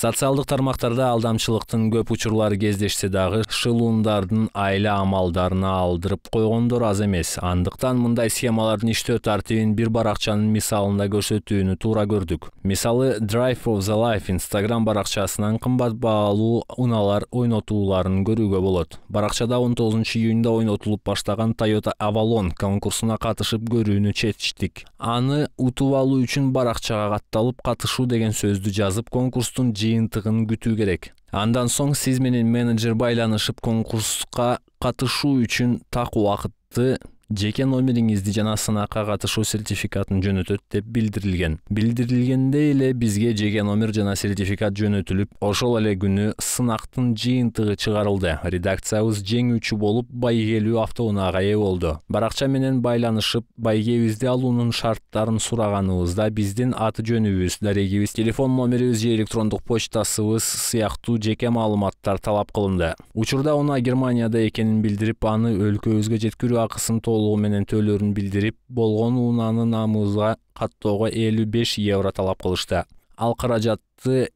социалдык тармактарда алдамчылыктын көп учурлары кездешсе дагы шылуундардын айла амалдарына алдырып койгондор аз эмес андыктан мындай схемалардын иштөө тартибин бир баракчанын мисалында көрсөтүүнү туура көрдүк мисалы drive of the life instagram баракчасынан кымбат баалуу унаалар ойнотууларын көрүүгө болот баракчада 19 июнда ойнотулуп баштаган toyota avalon конкурсуна катышып көрүүнү чечтик аны утуп алуу үчүн баракчага катталып катышуу деген сөздү жазып конкурстун жыйынтыгын күтүү керек андан соң сиз менен менеджер байланышып конкурска катышуу үчүн так убакытты жеке номериңизди жана сынакка катышуу сертификатын жөнөтөт деп билдирилген билдирилгендей эле бизге жеке номер жана сертификат жөнөтүлүп ошол эле күнү сынактын жыйынтыгы чыгарылды редакциябыз жеңүүчү болуп байгелүү автоунаага ээ болду баракча менен байланышып байгебизди алуунун шарттарын сураганыбызда биздин аты жөнүбүз дарегибиз телефон номерибиз же электрондук почтасыбыз сыяктуу жеке маалыматтар талап кылынды учурда унаа германияда экенин билдирип аны өлкөбүзгө жеткирүү акысын толук толугу менен төлөөрүн билдирип болгон унааны намызга каттоого элүү беш евро талап кылышты ал каражат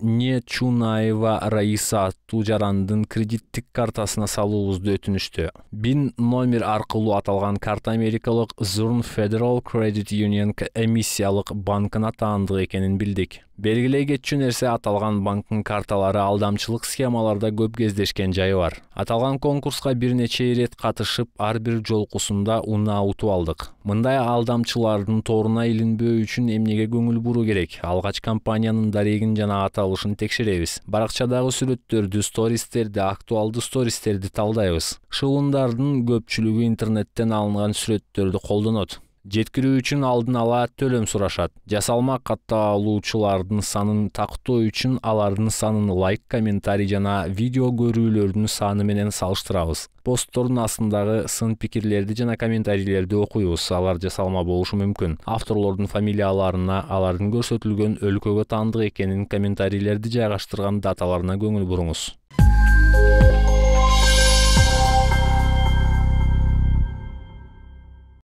не чунаева раиса тужарандын кредиттик картасына салуубузду өтүнүштү бин номер аркылуу аталган карта америкалык zurn federal credit union эмиссиялык банкына таандык экенин билдик белгилей кетчү нерсе аталган банктын карталары алдамчылык схемаларда көп кездешкен жайы бар аталган конкурска бир нече ирет катышып ар бир жолкусунда унаа утуп алдык мындай алдамчылардын торуна илинбөө үчүн эмнеге көңүл буруу керек алгач компаниянын дарегин жана жана аталышын текшеребиз баракчадагы сүрөттөрдү стористерди актуалдуу стористерди талдайбыз шылымдардын көпчүлүгү интернеттен алынган сүрөттөрдү колдонот жеткирүү үчүн алдын ала төлөм сурашат жасалма катталуучулардын санын тактоо үчүн алардын санын лайк комментарий жана видео көрүүлөрдүн саны менен салыштырабыз посттордун астындагы сын пикирлерди жана комментарийлерди окуйбуз алар жасалма болушу мүмкүн авторлордун фамилияларына алардын көрсөтүлгөн өлкөгө таандык экенин комментарийлерди жайгаштырган даталарына көңүл буруңуз